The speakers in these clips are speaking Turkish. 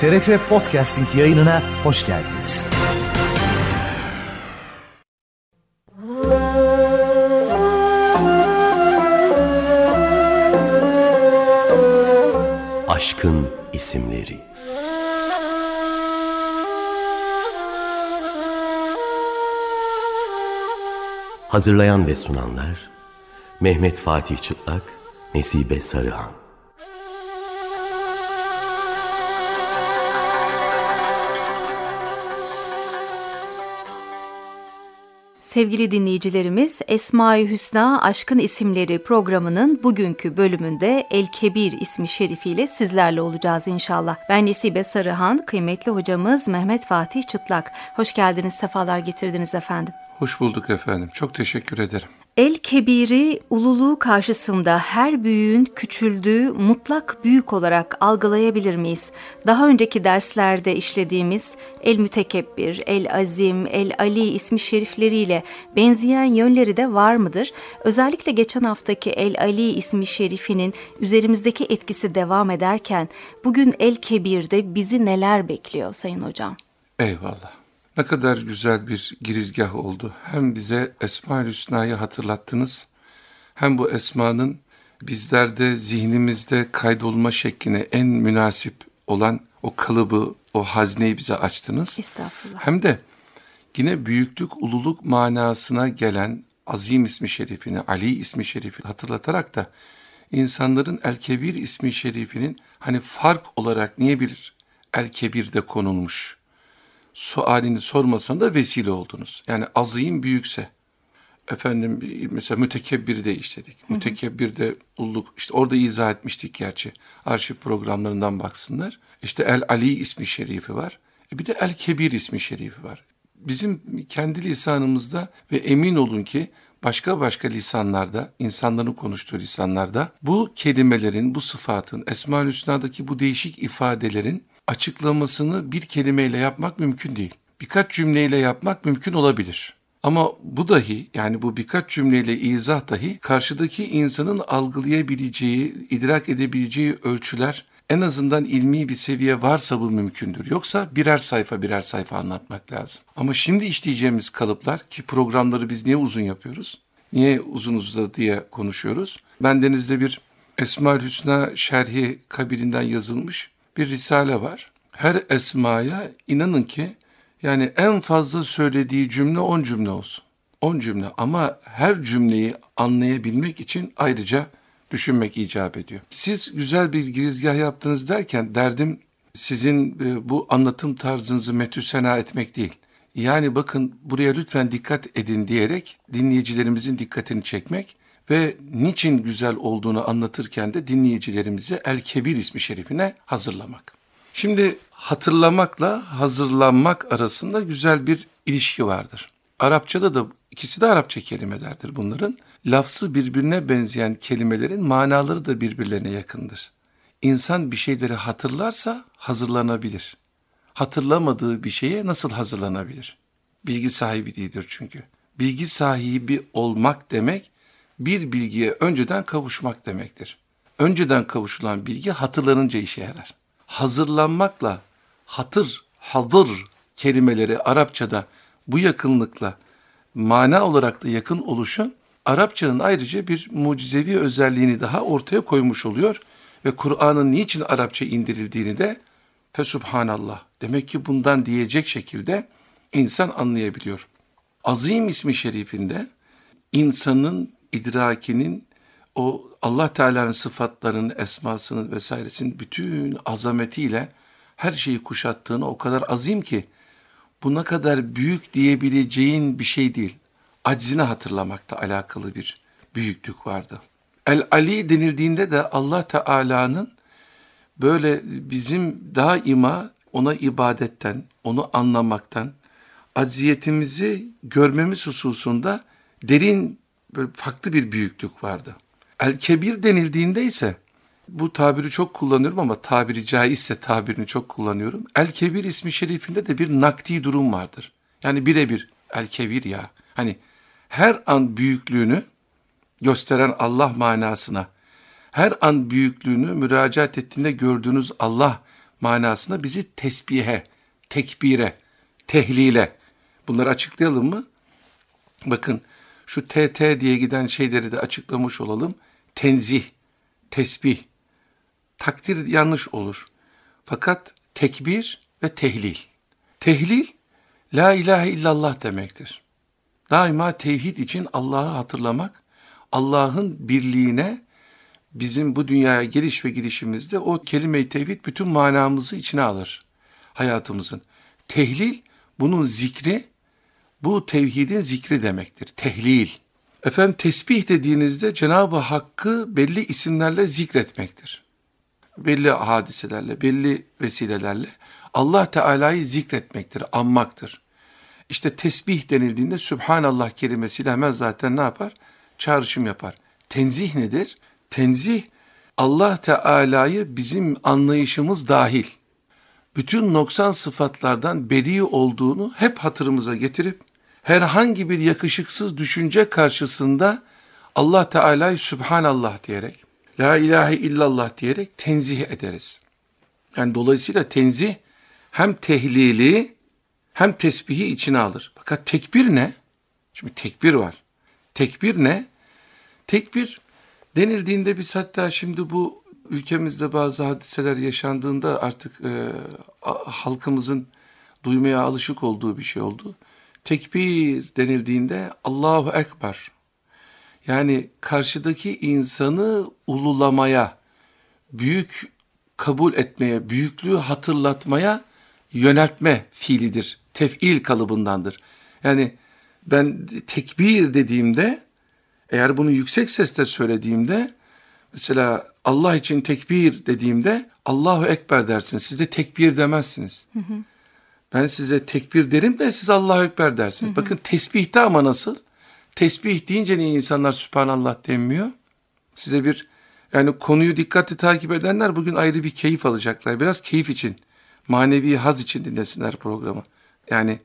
TRT Podcasting yayınına hoş geldiniz. Aşkın isimleri. Hazırlayan ve sunanlar Mehmet Fatih Çıtlak, Nesibe Sarıhan. sevgili dinleyicilerimiz Esma-i Hüsna Aşkın İsimleri programının bugünkü bölümünde El Kebir ismi şerifiyle sizlerle olacağız inşallah. Ben Nesibe Sarıhan, kıymetli hocamız Mehmet Fatih Çıtlak. Hoş geldiniz, sefalar getirdiniz efendim. Hoş bulduk efendim. Çok teşekkür ederim. El kebiri ululuğu karşısında her büyüğün küçüldüğü mutlak büyük olarak algılayabilir miyiz? Daha önceki derslerde işlediğimiz el mütekebbir, el azim, el ali ismi şerifleriyle benzeyen yönleri de var mıdır? Özellikle geçen haftaki el ali ismi şerifinin üzerimizdeki etkisi devam ederken bugün el kebirde bizi neler bekliyor sayın hocam? Eyvallah. Ne kadar güzel bir girizgah oldu. Hem bize Esma-ül Hüsna'yı hatırlattınız, hem bu Esma'nın bizlerde zihnimizde kaydolma şekline en münasip olan o kalıbı, o hazneyi bize açtınız. Estağfurullah. Hem de yine büyüklük, ululuk manasına gelen Azim ismi şerifini, Ali ismi şerifini hatırlatarak da insanların El Kebir ismi şerifinin hani fark olarak niye bir El Kebir de konulmuş? sualini sormasan da vesile oldunuz. Yani azim büyükse efendim mesela mütekebbir de işledik. Mütekebbir de ulluk işte orada izah etmiştik gerçi. Arşiv programlarından baksınlar. İşte El Ali ismi şerifi var. E bir de El Kebir ismi şerifi var. Bizim kendi lisanımızda ve emin olun ki başka başka lisanlarda, insanların konuştuğu lisanlarda bu kelimelerin, bu sıfatın, Esma-ül Hüsna'daki bu değişik ifadelerin açıklamasını bir kelimeyle yapmak mümkün değil. Birkaç cümleyle yapmak mümkün olabilir. Ama bu dahi yani bu birkaç cümleyle izah dahi karşıdaki insanın algılayabileceği, idrak edebileceği ölçüler en azından ilmi bir seviye varsa bu mümkündür. Yoksa birer sayfa birer sayfa anlatmak lazım. Ama şimdi işleyeceğimiz kalıplar ki programları biz niye uzun yapıyoruz? Niye uzun uzadı diye konuşuyoruz? Ben denizde bir Esmaül Hüsna şerhi kabirinden yazılmış bir risale var. Her esmaya inanın ki yani en fazla söylediği cümle 10 cümle olsun. 10 cümle ama her cümleyi anlayabilmek için ayrıca düşünmek icap ediyor. Siz güzel bir girizgah yaptınız derken derdim sizin e, bu anlatım tarzınızı metüsena etmek değil. Yani bakın buraya lütfen dikkat edin diyerek dinleyicilerimizin dikkatini çekmek ve niçin güzel olduğunu anlatırken de dinleyicilerimizi El Kebir ismi şerifine hazırlamak. Şimdi hatırlamakla hazırlanmak arasında güzel bir ilişki vardır. Arapçada da ikisi de Arapça kelimelerdir bunların. Lafzı birbirine benzeyen kelimelerin manaları da birbirlerine yakındır. İnsan bir şeyleri hatırlarsa hazırlanabilir. Hatırlamadığı bir şeye nasıl hazırlanabilir? Bilgi sahibi değildir çünkü. Bilgi sahibi olmak demek bir bilgiye önceden kavuşmak demektir. Önceden kavuşulan bilgi hatırlanınca işe yarar. Hazırlanmakla hatır, hazır kelimeleri Arapçada bu yakınlıkla mana olarak da yakın oluşu Arapçanın ayrıca bir mucizevi özelliğini daha ortaya koymuş oluyor ve Kur'an'ın niçin Arapça indirildiğini de Fesubhanallah demek ki bundan diyecek şekilde insan anlayabiliyor. Azim ismi şerifinde insanın idrakinin o Allah Teala'nın sıfatlarının, esmasının vesairesinin bütün azametiyle her şeyi kuşattığını o kadar azim ki bu ne kadar büyük diyebileceğin bir şey değil. Aczini hatırlamakta alakalı bir büyüklük vardı. El Ali denildiğinde de Allah Teala'nın böyle bizim daima ona ibadetten, onu anlamaktan, acziyetimizi görmemiz hususunda derin böyle farklı bir büyüklük vardı. El kebir denildiğinde ise bu tabiri çok kullanıyorum ama tabiri caizse tabirini çok kullanıyorum. El kebir ismi şerifinde de bir nakdi durum vardır. Yani birebir el kebir ya. Hani her an büyüklüğünü gösteren Allah manasına, her an büyüklüğünü müracaat ettiğinde gördüğünüz Allah manasına bizi tesbihe, tekbire, tehlile. Bunları açıklayalım mı? Bakın şu TT diye giden şeyleri de açıklamış olalım. Tenzih, tesbih, takdir yanlış olur. Fakat tekbir ve tehlil. Tehlil, la ilahe illallah demektir. Daima tevhid için Allah'ı hatırlamak, Allah'ın birliğine bizim bu dünyaya geliş ve gidişimizde o kelime-i tevhid bütün manamızı içine alır hayatımızın. Tehlil bunun zikri bu tevhidin zikri demektir. Tehlil. Efendim tesbih dediğinizde Cenab-ı Hakk'ı belli isimlerle zikretmektir. Belli hadiselerle, belli vesilelerle Allah Teala'yı zikretmektir, anmaktır. İşte tesbih denildiğinde Sübhanallah kelimesiyle hemen zaten ne yapar? Çağrışım yapar. Tenzih nedir? Tenzih Allah Teala'yı bizim anlayışımız dahil bütün noksan sıfatlardan beri olduğunu hep hatırımıza getirip herhangi bir yakışıksız düşünce karşısında Allah Teala'yı Sübhanallah diyerek, La ilahe illallah diyerek tenzih ederiz. Yani dolayısıyla tenzih hem tehlili hem tesbihi içine alır. Fakat tekbir ne? Şimdi tekbir var. Tekbir ne? Tekbir denildiğinde biz hatta şimdi bu Ülkemizde bazı hadiseler yaşandığında artık e, halkımızın duymaya alışık olduğu bir şey oldu. Tekbir denildiğinde Allahu Ekber. Yani karşıdaki insanı ululamaya, büyük kabul etmeye, büyüklüğü hatırlatmaya yöneltme fiilidir. Tef'il kalıbındandır. Yani ben tekbir dediğimde eğer bunu yüksek sesle söylediğimde Mesela Allah için tekbir dediğimde Allahu Ekber dersiniz. Siz de tekbir demezsiniz. Hı hı. Ben size tekbir derim de siz Allahu Ekber dersiniz. Hı hı. Bakın tesbihte ama nasıl? Tesbih deyince niye insanlar Sübhanallah demiyor? Size bir yani konuyu dikkatli takip edenler bugün ayrı bir keyif alacaklar. Biraz keyif için, manevi haz için dinlesinler programı. Yani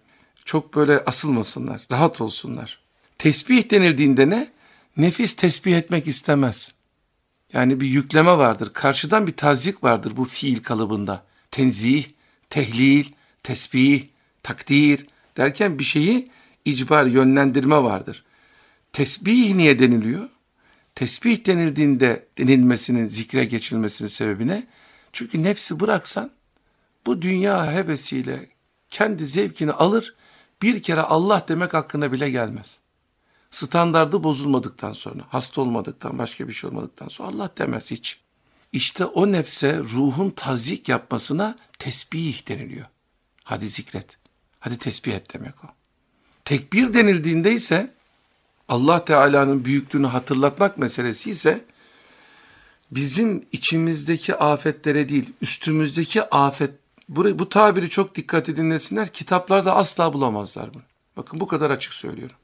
çok böyle asılmasınlar, rahat olsunlar. Tesbih denildiğinde ne? Nefis tesbih etmek istemez. Yani bir yükleme vardır. Karşıdan bir tazyik vardır bu fiil kalıbında. Tenzih, tehlil, tesbih, takdir derken bir şeyi icbar, yönlendirme vardır. Tesbih niye deniliyor? Tesbih denildiğinde denilmesinin, zikre geçilmesinin sebebine çünkü nefsi bıraksan bu dünya hevesiyle kendi zevkini alır, bir kere Allah demek hakkında bile gelmez. Standardı bozulmadıktan sonra, hasta olmadıktan, başka bir şey olmadıktan sonra Allah demez hiç. İşte o nefse ruhun tazik yapmasına tesbih deniliyor. Hadi zikret. Hadi tesbih et demek o. Tekbir denildiğinde ise Allah Teala'nın büyüklüğünü hatırlatmak meselesi ise bizim içimizdeki afetlere değil, üstümüzdeki afet, burayı, bu tabiri çok dikkat edinlesinler, kitaplarda asla bulamazlar bunu. Bakın bu kadar açık söylüyorum.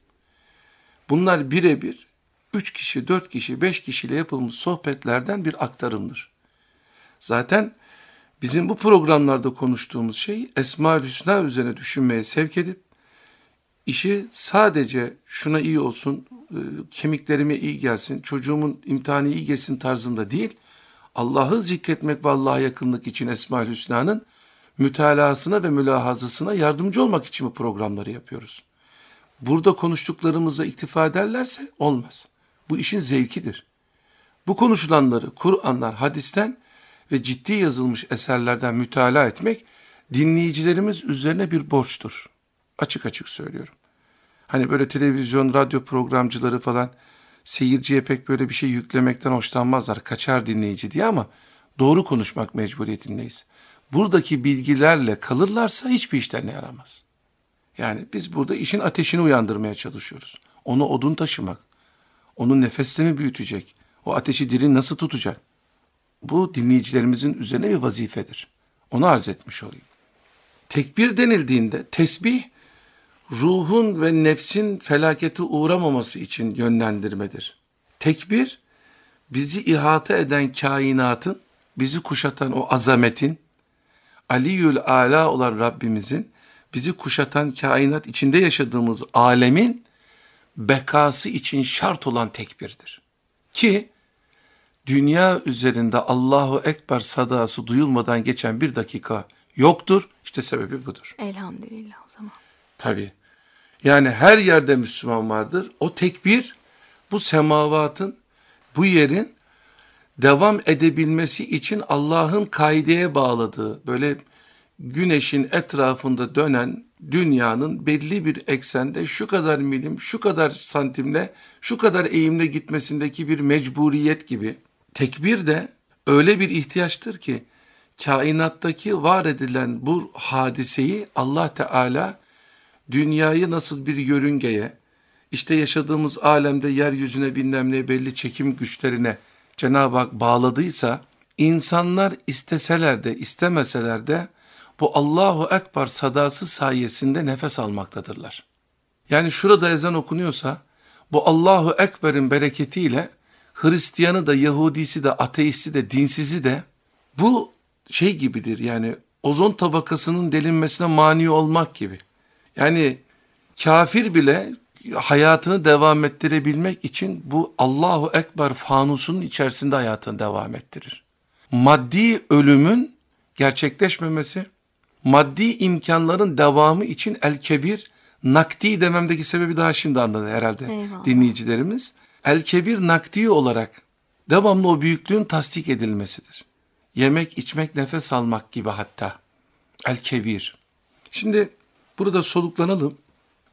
Bunlar birebir üç kişi, dört kişi, beş kişiyle yapılmış sohbetlerden bir aktarımdır. Zaten bizim bu programlarda konuştuğumuz şey Esma-ül Hüsna üzerine düşünmeye sevk edip işi sadece şuna iyi olsun, e, kemiklerime iyi gelsin, çocuğumun imtihanı iyi gelsin tarzında değil, Allah'ı zikretmek ve Allah'a yakınlık için Esma-ül Hüsna'nın mütalasına ve mülahazasına yardımcı olmak için bu programları yapıyoruz burada konuştuklarımıza iktifa ederlerse olmaz. Bu işin zevkidir. Bu konuşulanları Kur'anlar, hadisten ve ciddi yazılmış eserlerden mütalaa etmek dinleyicilerimiz üzerine bir borçtur. Açık açık söylüyorum. Hani böyle televizyon, radyo programcıları falan seyirciye pek böyle bir şey yüklemekten hoşlanmazlar. Kaçar dinleyici diye ama doğru konuşmak mecburiyetindeyiz. Buradaki bilgilerle kalırlarsa hiçbir işlerine yaramaz. Yani biz burada işin ateşini uyandırmaya çalışıyoruz. Onu odun taşımak, onu nefeste büyütecek, o ateşi diri nasıl tutacak? Bu dinleyicilerimizin üzerine bir vazifedir. Onu arz etmiş olayım. Tekbir denildiğinde tesbih, ruhun ve nefsin felaketi uğramaması için yönlendirmedir. Tekbir, bizi ihata eden kainatın, bizi kuşatan o azametin, Aliyül Ala olan Rabbimizin bizi kuşatan kainat içinde yaşadığımız alemin bekası için şart olan tekbirdir. Ki dünya üzerinde Allahu Ekber sadası duyulmadan geçen bir dakika yoktur. İşte sebebi budur. Elhamdülillah o zaman. Tabi. Yani her yerde Müslüman vardır. O tekbir bu semavatın, bu yerin devam edebilmesi için Allah'ın kaideye bağladığı böyle güneşin etrafında dönen dünyanın belli bir eksende şu kadar milim, şu kadar santimle, şu kadar eğimle gitmesindeki bir mecburiyet gibi. Tekbir de öyle bir ihtiyaçtır ki kainattaki var edilen bu hadiseyi Allah Teala dünyayı nasıl bir yörüngeye, işte yaşadığımız alemde yeryüzüne bilmem ne belli çekim güçlerine Cenab-ı Hak bağladıysa, insanlar isteseler de istemeseler de bu Allahu Ekber sadası sayesinde nefes almaktadırlar. Yani şurada ezan okunuyorsa bu Allahu Ekber'in bereketiyle Hristiyanı da Yahudisi de ateisti de dinsizi de bu şey gibidir yani ozon tabakasının delinmesine mani olmak gibi. Yani kafir bile hayatını devam ettirebilmek için bu Allahu Ekber fanusunun içerisinde hayatını devam ettirir. Maddi ölümün gerçekleşmemesi maddi imkanların devamı için el kebir nakdi dememdeki sebebi daha şimdi anladı herhalde Eyvallah. dinleyicilerimiz. El kebir nakdi olarak devamlı o büyüklüğün tasdik edilmesidir. Yemek, içmek, nefes almak gibi hatta. El kebir. Şimdi burada soluklanalım.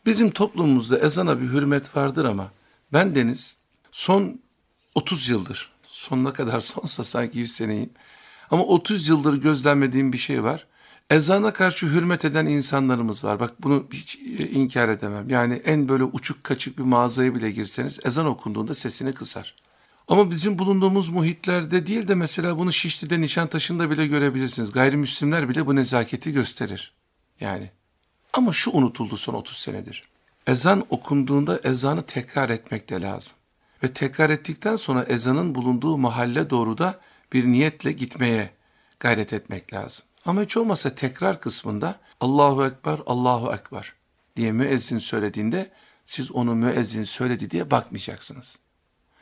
Bizim toplumumuzda ezana bir hürmet vardır ama ben Deniz son 30 yıldır, sonuna kadar sonsa sanki 100 seneyim. Ama 30 yıldır gözlemlediğim bir şey var ezana karşı hürmet eden insanlarımız var. Bak bunu hiç e, inkar edemem. Yani en böyle uçuk kaçık bir mağazaya bile girseniz ezan okunduğunda sesini kısar. Ama bizim bulunduğumuz muhitlerde değil de mesela bunu Şişli'de Nişantaşı'nda bile görebilirsiniz. Gayrimüslimler bile bu nezaketi gösterir. Yani ama şu unutuldu son 30 senedir. Ezan okunduğunda ezanı tekrar etmek de lazım. Ve tekrar ettikten sonra ezanın bulunduğu mahalle doğru da bir niyetle gitmeye gayret etmek lazım. Ama hiç olmasa tekrar kısmında Allahu Ekber, Allahu Ekber diye müezzin söylediğinde siz onu müezzin söyledi diye bakmayacaksınız.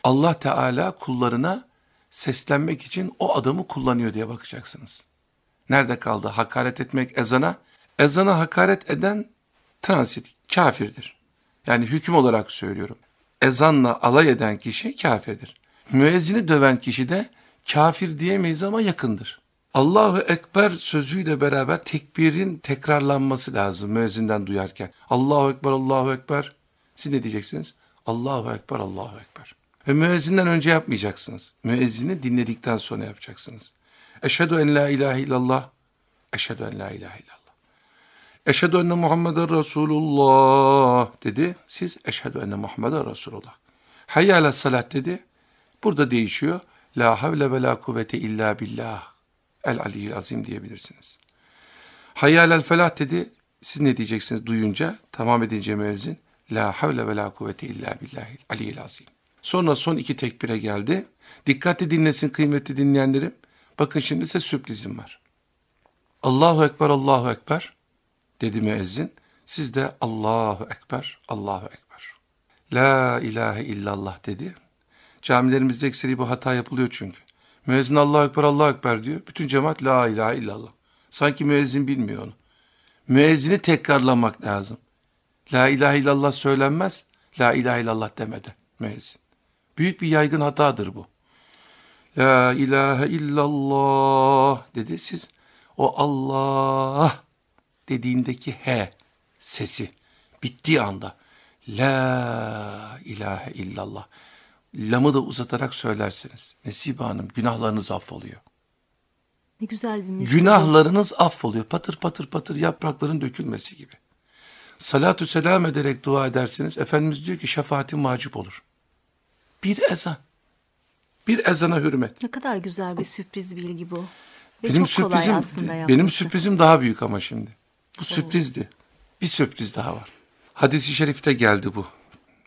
Allah Teala kullarına seslenmek için o adamı kullanıyor diye bakacaksınız. Nerede kaldı? Hakaret etmek ezana. Ezana hakaret eden transit kafirdir. Yani hüküm olarak söylüyorum. Ezanla alay eden kişi kafirdir. Müezzini döven kişi de kafir diyemeyiz ama yakındır. Allahu Ekber sözüyle beraber tekbirin tekrarlanması lazım müezzinden duyarken. Allahu Ekber, Allahu Ekber. Siz ne diyeceksiniz? Allahu Ekber, Allahu Ekber. Ve müezzinden önce yapmayacaksınız. Müezzini dinledikten sonra yapacaksınız. Eşhedü en la ilahe illallah. Eşhedü en la ilahe illallah. Eşhedü enne Muhammeden Resulullah dedi. Siz eşhedü enne Muhammeden Resulullah. Hayya ala salat dedi. Burada değişiyor. La havle ve la kuvvete illa billah El Aliyyil Azim diyebilirsiniz. Hayyal el felah dedi. Siz ne diyeceksiniz duyunca tamam edince müezzin. La havle ve la kuvvete illa billahil aliyyil azim. Sonra son iki tekbire geldi. Dikkatli dinlesin kıymetli dinleyenlerim. Bakın şimdi size sürprizim var. Allahu Ekber, Allahu Ekber dedi müezzin. Siz de Allahu Ekber, Allahu Ekber. La ilahe illallah dedi. Camilerimizde ekseri bu hata yapılıyor çünkü. Müezzin Allahu Ekber, Allah Ekber diyor. Bütün cemaat La ilahe illallah. Sanki müezzin bilmiyor onu. Müezzini tekrarlamak lazım. La ilahe illallah söylenmez. La ilahe illallah demeden müezzin. Büyük bir yaygın hatadır bu. La ilahe illallah dedi. Siz o Allah dediğindeki he sesi bittiği anda La ilahe illallah lamı da uzatarak söylerseniz Nesibe Hanım günahlarınız affoluyor. Ne güzel bir müjde. Günahlarınız affoluyor. Patır patır patır yaprakların dökülmesi gibi. Salatü selam ederek dua ederseniz Efendimiz diyor ki şefaatin vacip olur. Bir ezan. Bir ezana hürmet. Ne kadar güzel bir sürpriz bilgi bu. Ve benim çok sürprizim, kolay aslında yapması. Benim sürprizim daha büyük ama şimdi. Bu sürprizdi. Bir sürpriz daha var. Hadis-i şerifte geldi bu.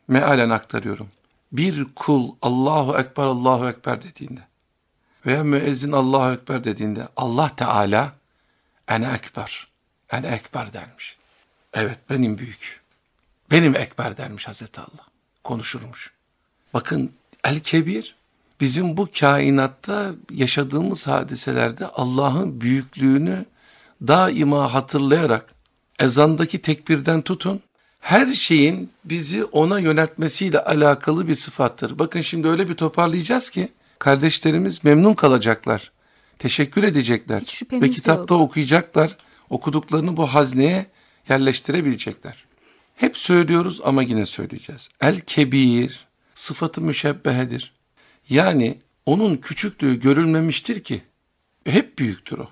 Mealen aktarıyorum bir kul Allahu Ekber, Allahu Ekber dediğinde veya müezzin Allahu Ekber dediğinde Allah Teala en ekber, en ekber dermiş. Evet benim büyük, benim ekber dermiş Hazreti Allah. Konuşurmuş. Bakın el kebir bizim bu kainatta yaşadığımız hadiselerde Allah'ın büyüklüğünü daima hatırlayarak ezandaki tekbirden tutun her şeyin bizi ona yöneltmesiyle alakalı bir sıfattır. Bakın şimdi öyle bir toparlayacağız ki kardeşlerimiz memnun kalacaklar. Teşekkür edecekler ve kitapta yok. okuyacaklar. Okuduklarını bu hazneye yerleştirebilecekler. Hep söylüyoruz ama yine söyleyeceğiz. El kebir sıfatı müşebbehedir. Yani onun küçüklüğü görülmemiştir ki hep büyüktür o.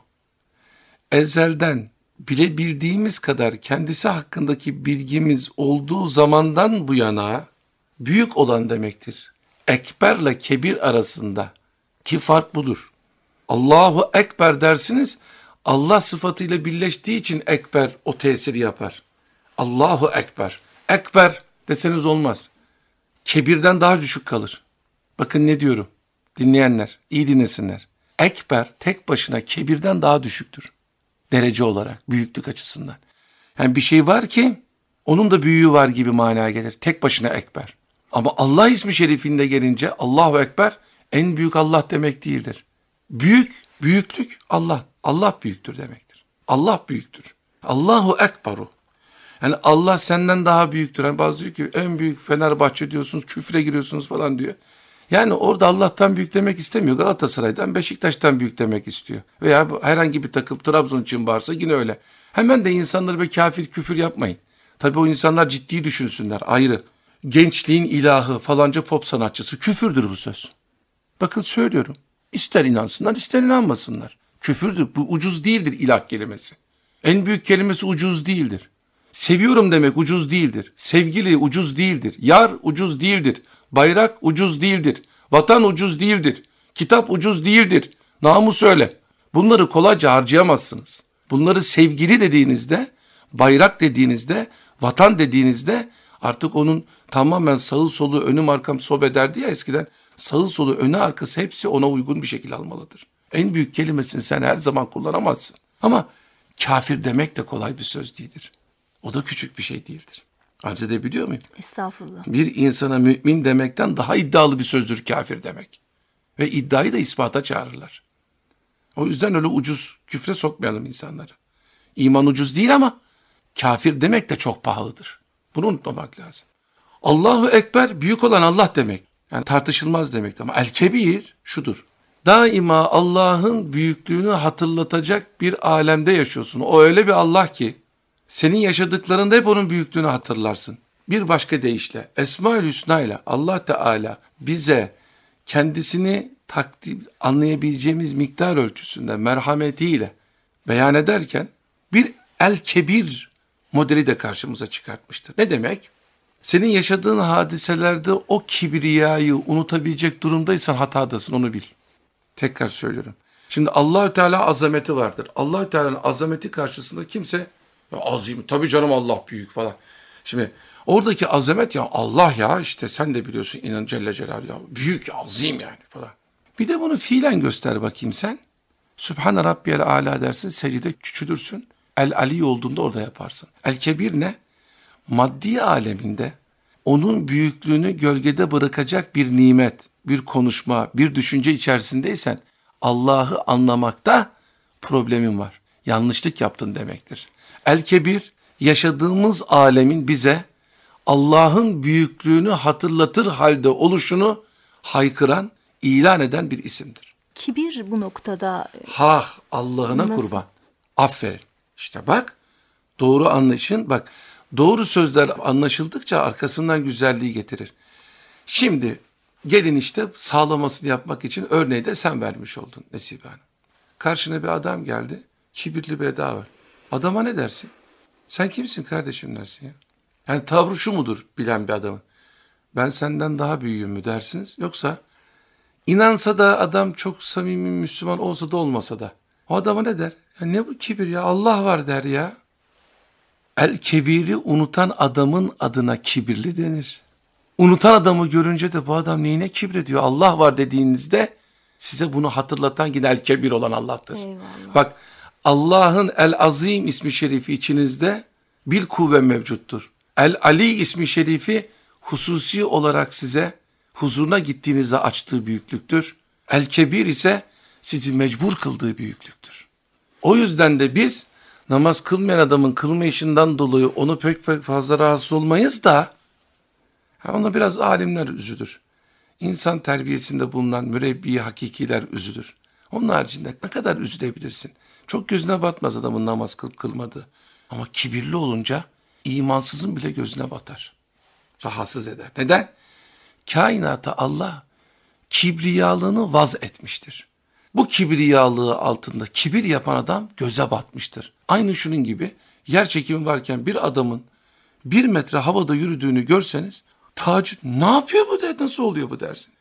Ezelden bilebildiğimiz kadar kendisi hakkındaki bilgimiz olduğu zamandan bu yana büyük olan demektir. Ekberle kebir arasında ki fark budur. Allahu Ekber dersiniz Allah sıfatıyla birleştiği için Ekber o tesiri yapar. Allahu Ekber. Ekber deseniz olmaz. Kebirden daha düşük kalır. Bakın ne diyorum. Dinleyenler iyi dinlesinler. Ekber tek başına kebirden daha düşüktür derece olarak, büyüklük açısından. Yani bir şey var ki onun da büyüğü var gibi mana gelir. Tek başına ekber. Ama Allah ismi şerifinde gelince Allahu Ekber en büyük Allah demek değildir. Büyük, büyüklük Allah. Allah büyüktür demektir. Allah büyüktür. Allahu Ekberu. Yani Allah senden daha büyüktür. Yani bazı diyor ki en büyük Fenerbahçe diyorsunuz, küfre giriyorsunuz falan diyor. Yani orada Allah'tan büyük demek istemiyor. Galatasaray'dan Beşiktaş'tan büyük demek istiyor. Veya herhangi bir takım Trabzon için varsa yine öyle. Hemen de insanları bir kafir küfür yapmayın. Tabii o insanlar ciddi düşünsünler ayrı. Gençliğin ilahı falanca pop sanatçısı küfürdür bu söz. Bakın söylüyorum. İster inansınlar ister inanmasınlar. Küfürdür. Bu ucuz değildir ilah kelimesi. En büyük kelimesi ucuz değildir. Seviyorum demek ucuz değildir. Sevgili ucuz değildir. Yar ucuz değildir. Bayrak ucuz değildir. Vatan ucuz değildir. Kitap ucuz değildir. Namus öyle. Bunları kolayca harcayamazsınız. Bunları sevgili dediğinizde, bayrak dediğinizde, vatan dediğinizde artık onun tamamen sağı solu önü arkam sob ederdi ya eskiden. Sağı solu önü arkası hepsi ona uygun bir şekilde almalıdır. En büyük kelimesini sen her zaman kullanamazsın. Ama kafir demek de kolay bir söz değildir. O da küçük bir şey değildir. Arz edebiliyor muyum? Estağfurullah. Bir insana mümin demekten daha iddialı bir sözdür kafir demek. Ve iddiayı da ispata çağırırlar. O yüzden öyle ucuz küfre sokmayalım insanları. İman ucuz değil ama kafir demek de çok pahalıdır. Bunu unutmamak lazım. Allahu Ekber büyük olan Allah demek. Yani tartışılmaz demek ama el kebir şudur. Daima Allah'ın büyüklüğünü hatırlatacak bir alemde yaşıyorsun. O öyle bir Allah ki senin yaşadıklarında hep onun büyüklüğünü hatırlarsın. Bir başka deyişle Esma-ül Hüsna ile Allah Teala bize kendisini takdir anlayabileceğimiz miktar ölçüsünde merhametiyle beyan ederken bir el kebir modeli de karşımıza çıkartmıştır. Ne demek? Senin yaşadığın hadiselerde o kibriyayı unutabilecek durumdaysan hatadasın onu bil. Tekrar söylüyorum. Şimdi Allahü Teala azameti vardır. Allahü Teala'nın azameti karşısında kimse Azim tabii canım Allah büyük falan. Şimdi oradaki azamet ya Allah ya işte sen de biliyorsun inan Celle Celal ya büyük azim yani falan. Bir de bunu fiilen göster bakayım sen. Sübhane Rabbiyel Ala dersin secde küçülürsün. El Ali olduğunda orada yaparsın. El Kebir ne? Maddi aleminde onun büyüklüğünü gölgede bırakacak bir nimet, bir konuşma, bir düşünce içerisindeysen Allah'ı anlamakta problemin var. Yanlışlık yaptın demektir. El kebir yaşadığımız alemin bize Allah'ın büyüklüğünü hatırlatır halde oluşunu haykıran, ilan eden bir isimdir. Kibir bu noktada... E, ha Allah'ına nasıl? kurban. Aferin. İşte bak doğru anlayışın bak doğru sözler anlaşıldıkça arkasından güzelliği getirir. Şimdi gelin işte sağlamasını yapmak için örneği de sen vermiş oldun Nesibe Hanım. Karşına bir adam geldi kibirli bir eda var. Adama ne dersin? Sen kimsin kardeşim dersin ya. Yani tavrı şu mudur bilen bir adamı? Ben senden daha büyüğüm mü dersiniz? Yoksa inansa da adam çok samimi Müslüman olsa da olmasa da. O adama ne der? Ya ne bu kibir ya Allah var der ya. El kebiri unutan adamın adına kibirli denir. Unutan adamı görünce de bu adam neyine kibrediyor? Allah var dediğinizde size bunu hatırlatan yine el kebir olan Allah'tır. Eyvallah. Bak Allah'ın El Azim ismi şerifi içinizde bir kuvve mevcuttur. El Ali ismi şerifi hususi olarak size huzuruna gittiğinizde açtığı büyüklüktür. El Kebir ise sizi mecbur kıldığı büyüklüktür. O yüzden de biz namaz kılmayan adamın kılmayışından dolayı onu pek pek fazla rahatsız olmayız da ona biraz alimler üzülür. İnsan terbiyesinde bulunan mürebbi hakikiler üzülür. Onun haricinde ne kadar üzülebilirsin? Çok gözüne batmaz adamın namaz kılıp kılmadı. Ama kibirli olunca imansızın bile gözüne batar. Rahatsız eder. Neden? Kainata Allah kibriyalığını vaz etmiştir. Bu kibriyalığı altında kibir yapan adam göze batmıştır. Aynı şunun gibi yer çekimi varken bir adamın bir metre havada yürüdüğünü görseniz tacit ne yapıyor bu der, nasıl oluyor bu dersin.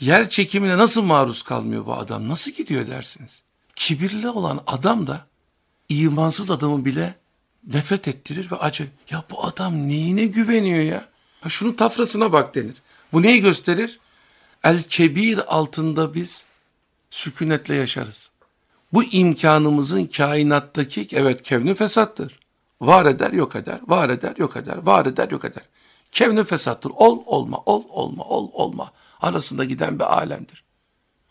Yer çekimine nasıl maruz kalmıyor bu adam, nasıl gidiyor dersiniz kibirli olan adam da imansız adamı bile nefret ettirir ve acı. Ya bu adam neyine güveniyor ya? Ha şunun tafrasına bak denir. Bu neyi gösterir? El kebir altında biz sükunetle yaşarız. Bu imkanımızın kainattaki evet kevni fesattır. Var eder yok eder, var eder yok eder, var eder yok eder. Kevni fesattır. Ol olma, ol olma, ol olma. Arasında giden bir alemdir.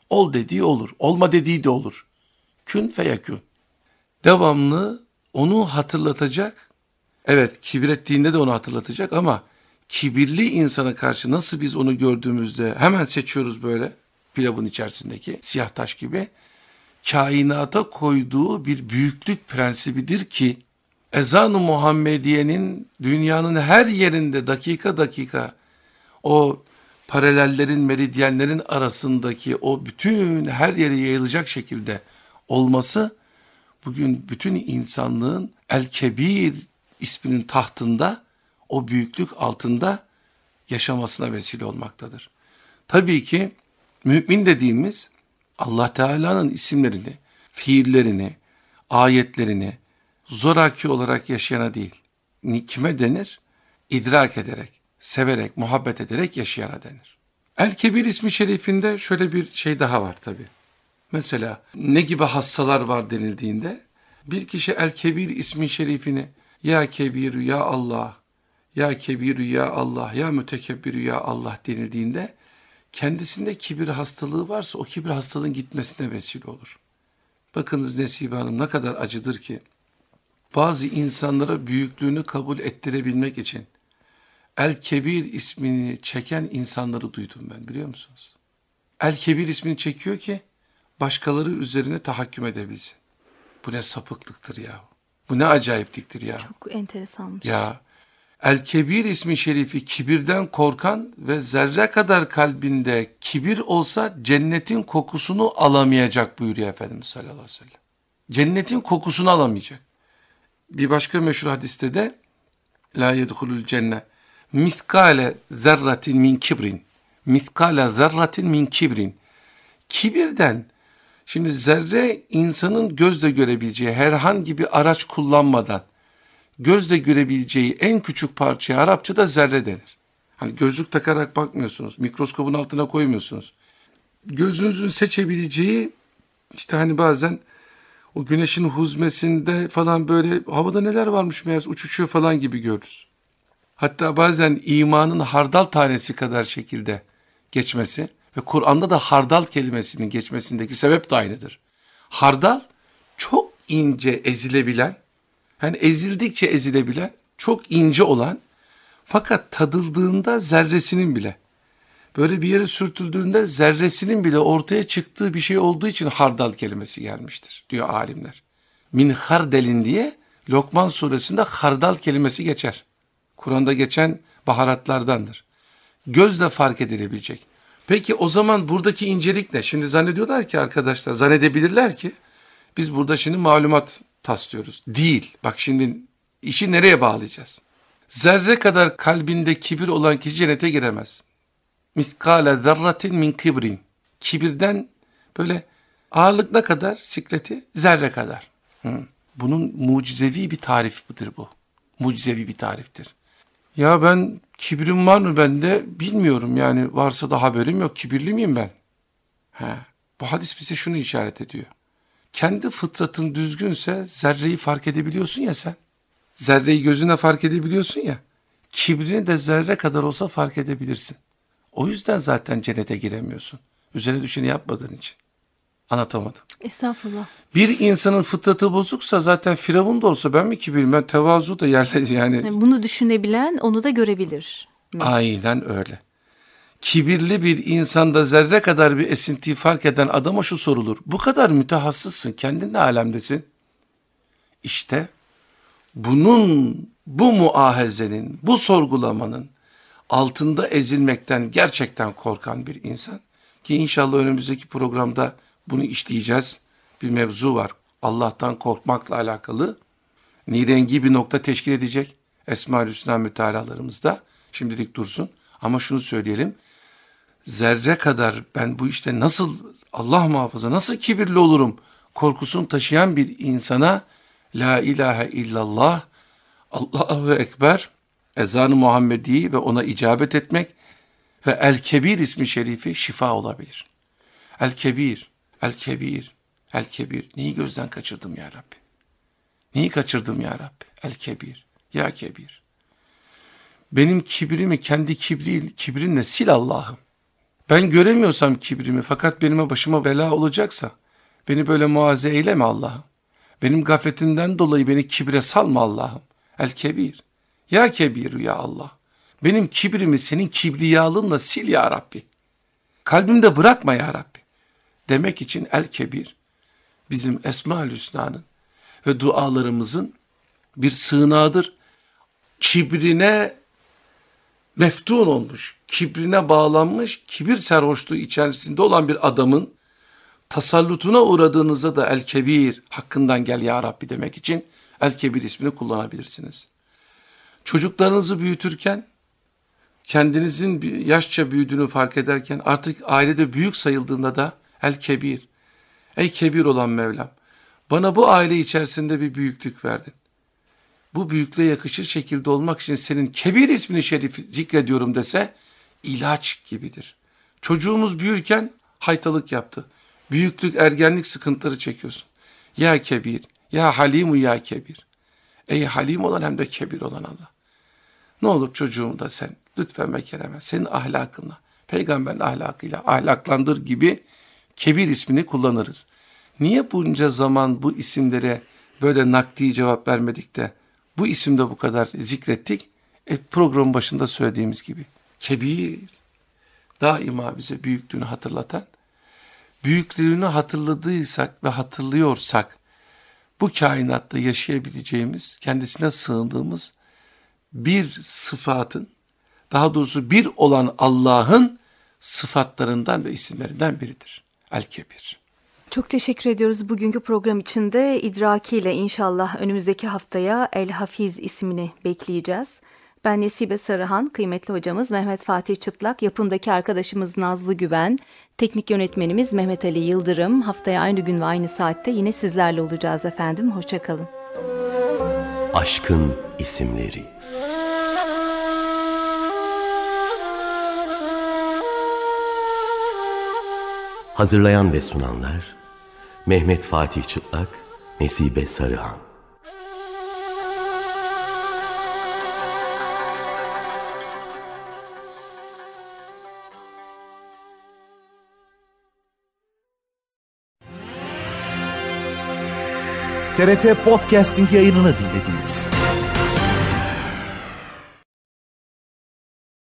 Ol dediği olur, olma dediği de olur kün feyekün. Devamlı onu hatırlatacak. Evet kibrettiğinde de onu hatırlatacak ama kibirli insana karşı nasıl biz onu gördüğümüzde hemen seçiyoruz böyle pilavın içerisindeki siyah taş gibi. Kainata koyduğu bir büyüklük prensibidir ki ezan-ı Muhammediye'nin dünyanın her yerinde dakika dakika o paralellerin, meridyenlerin arasındaki o bütün her yere yayılacak şekilde olması bugün bütün insanlığın El Kebir isminin tahtında o büyüklük altında yaşamasına vesile olmaktadır. Tabii ki mümin dediğimiz Allah Teala'nın isimlerini, fiillerini, ayetlerini zoraki olarak yaşayana değil, kime denir? İdrak ederek, severek, muhabbet ederek yaşayana denir. El Kebir ismi şerifinde şöyle bir şey daha var tabii. Mesela ne gibi hastalar var denildiğinde bir kişi El Kebir ismi şerifini Ya kebir Ya Allah, Ya kebir Ya Allah, Ya Mütekebbirü Ya Allah denildiğinde kendisinde kibir hastalığı varsa o kibir hastalığın gitmesine vesile olur. Bakınız Nesibe Hanım ne kadar acıdır ki bazı insanlara büyüklüğünü kabul ettirebilmek için El Kebir ismini çeken insanları duydum ben biliyor musunuz? El Kebir ismini çekiyor ki başkaları üzerine tahakküm edebilsin. Bu ne sapıklıktır ya. Bu ne acayipliktir ya. Çok enteresanmış. Ya El Kebir ismi şerifi kibirden korkan ve zerre kadar kalbinde kibir olsa cennetin kokusunu alamayacak buyuruyor Efendimiz sallallahu aleyhi ve sellem. Cennetin kokusunu alamayacak. Bir başka meşhur hadiste de la yedhulul cenne miskale zerratin min kibrin miskale zerratin min kibrin kibirden Şimdi zerre insanın gözle görebileceği herhangi bir araç kullanmadan gözle görebileceği en küçük parçaya Arapçada zerre denir. Hani gözlük takarak bakmıyorsunuz, mikroskopun altına koymuyorsunuz. Gözünüzün seçebileceği işte hani bazen o güneşin huzmesinde falan böyle havada neler varmış meğer uçuşuyor falan gibi görürüz. Hatta bazen imanın hardal tanesi kadar şekilde geçmesi ve Kur'an'da da hardal kelimesinin geçmesindeki sebep de aynıdır. Hardal çok ince ezilebilen, yani ezildikçe ezilebilen, çok ince olan fakat tadıldığında zerresinin bile böyle bir yere sürtüldüğünde zerresinin bile ortaya çıktığı bir şey olduğu için hardal kelimesi gelmiştir diyor alimler. Min hardelin diye Lokman suresinde hardal kelimesi geçer. Kur'an'da geçen baharatlardandır. Gözle fark edilebilecek. Peki o zaman buradaki incelik ne? Şimdi zannediyorlar ki arkadaşlar, zannedebilirler ki biz burada şimdi malumat taslıyoruz. Değil. Bak şimdi işi nereye bağlayacağız? Zerre kadar kalbinde kibir olan kişi cennete giremez. Mitkale zerratin min kibrin. Kibirden böyle ağırlık ne kadar? Sikleti zerre kadar. Hı. Bunun mucizevi bir tarif budur bu. Mucizevi bir tariftir. Ya ben Kibrim var mı bende bilmiyorum yani varsa da haberim yok. Kibirli miyim ben? He. Bu hadis bize şunu işaret ediyor. Kendi fıtratın düzgünse zerreyi fark edebiliyorsun ya sen. Zerreyi gözüne fark edebiliyorsun ya. Kibrini de zerre kadar olsa fark edebilirsin. O yüzden zaten cennete giremiyorsun. Üzerine düşeni yapmadığın için. Anlatamadım. Estağfurullah. Bir insanın fıtratı bozuksa zaten firavun da olsa ben mi ki bilmem tevazu da yerler yani. bunu düşünebilen onu da görebilir. Mi? Aynen öyle. Kibirli bir insanda zerre kadar bir esintiyi fark eden adama şu sorulur. Bu kadar mütehassıssın kendin de alemdesin. İşte bunun bu muahezenin bu sorgulamanın altında ezilmekten gerçekten korkan bir insan ki inşallah önümüzdeki programda bunu işleyeceğiz. Bir mevzu var. Allah'tan korkmakla alakalı nirengi bir nokta teşkil edecek. Esma-ül Hüsna mütalalarımızda şimdilik dursun. Ama şunu söyleyelim. Zerre kadar ben bu işte nasıl Allah muhafaza nasıl kibirli olurum Korkusun taşıyan bir insana La ilahe illallah Allahu Ekber ezanı Muhammedi ve ona icabet etmek ve El Kebir ismi şerifi şifa olabilir. El Kebir El kebir, el kebir. Neyi gözden kaçırdım ya Rabbi? Neyi kaçırdım ya Rabbi? El kebir, ya kebir. Benim kibrimi kendi kibri, kibrinle sil Allah'ım. Ben göremiyorsam kibrimi fakat benim başıma bela olacaksa beni böyle muazze eyleme Allah'ım. Benim gafletimden dolayı beni kibre salma Allah'ım. El kebir. Ya kebir ya Allah. Benim kibrimi senin kibriyalınla sil ya Rabbi. Kalbimde bırakma ya Rabbi demek için El Kebir bizim Esma-ül Hüsna'nın ve dualarımızın bir sığınağıdır. Kibrine meftun olmuş, kibrine bağlanmış, kibir serhoşluğu içerisinde olan bir adamın tasallutuna uğradığınızda da El Kebir hakkından gel ya Rabbi demek için El Kebir ismini kullanabilirsiniz. Çocuklarınızı büyütürken, kendinizin yaşça büyüdüğünü fark ederken artık ailede büyük sayıldığında da El kebir. Ey kebir olan Mevlam. Bana bu aile içerisinde bir büyüklük verdin. Bu büyüklüğe yakışır şekilde olmak için senin kebir ismini şerif zikrediyorum dese ilaç gibidir. Çocuğumuz büyürken haytalık yaptı. Büyüklük, ergenlik sıkıntıları çekiyorsun. Ya kebir, ya halimu ya kebir. Ey halim olan hem de kebir olan Allah. Ne olur çocuğumu da sen lütfen ve kereme senin ahlakınla, peygamberin ahlakıyla ahlaklandır gibi kebir ismini kullanırız. Niye bunca zaman bu isimlere böyle nakdi cevap vermedik de bu isimde bu kadar zikrettik? E, programın başında söylediğimiz gibi kebir daima bize büyüklüğünü hatırlatan, büyüklüğünü hatırladıysak ve hatırlıyorsak bu kainatta yaşayabileceğimiz, kendisine sığındığımız bir sıfatın, daha doğrusu bir olan Allah'ın sıfatlarından ve isimlerinden biridir. El Çok teşekkür ediyoruz bugünkü program için de idrakiyle inşallah önümüzdeki haftaya El Hafiz ismini bekleyeceğiz. Ben Nesibe Sarıhan, kıymetli hocamız Mehmet Fatih Çıtlak, yapımdaki arkadaşımız Nazlı Güven, teknik yönetmenimiz Mehmet Ali Yıldırım. Haftaya aynı gün ve aynı saatte yine sizlerle olacağız efendim. Hoşçakalın. Aşkın isimleri Hazırlayan ve sunanlar Mehmet Fatih Çıtlak, Nesibe Sarıhan. TRT Podcasting yayınını dinlediniz.